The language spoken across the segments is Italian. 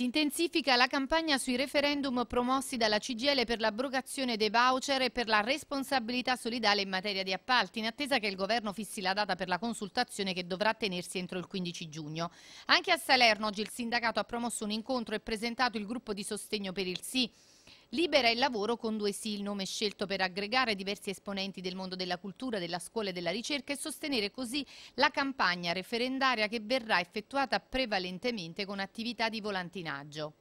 Si intensifica la campagna sui referendum promossi dalla CGL per l'abrogazione dei voucher e per la responsabilità solidale in materia di appalti, in attesa che il governo fissi la data per la consultazione che dovrà tenersi entro il 15 giugno. Anche a Salerno oggi il sindacato ha promosso un incontro e presentato il gruppo di sostegno per il sì. Libera il lavoro con due sì, il nome scelto per aggregare diversi esponenti del mondo della cultura, della scuola e della ricerca e sostenere così la campagna referendaria che verrà effettuata prevalentemente con attività di volantinaggio.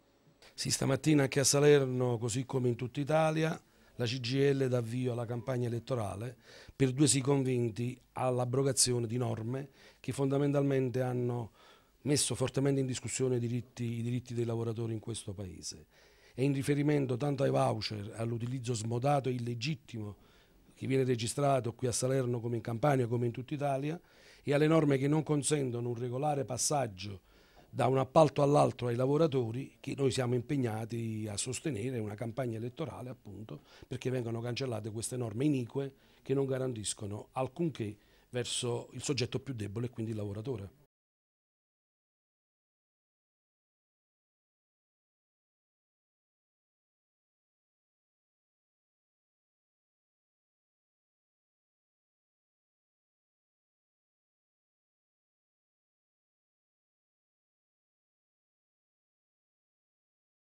Sì, stamattina anche a Salerno, così come in tutta Italia, la CGL dà avvio alla campagna elettorale per due sì convinti all'abrogazione di norme che fondamentalmente hanno messo fortemente in discussione i diritti, i diritti dei lavoratori in questo Paese e in riferimento tanto ai voucher, all'utilizzo smodato e illegittimo che viene registrato qui a Salerno come in Campania come in tutta Italia e alle norme che non consentono un regolare passaggio da un appalto all'altro ai lavoratori che noi siamo impegnati a sostenere una campagna elettorale appunto perché vengono cancellate queste norme inique che non garantiscono alcunché verso il soggetto più debole e quindi il lavoratore.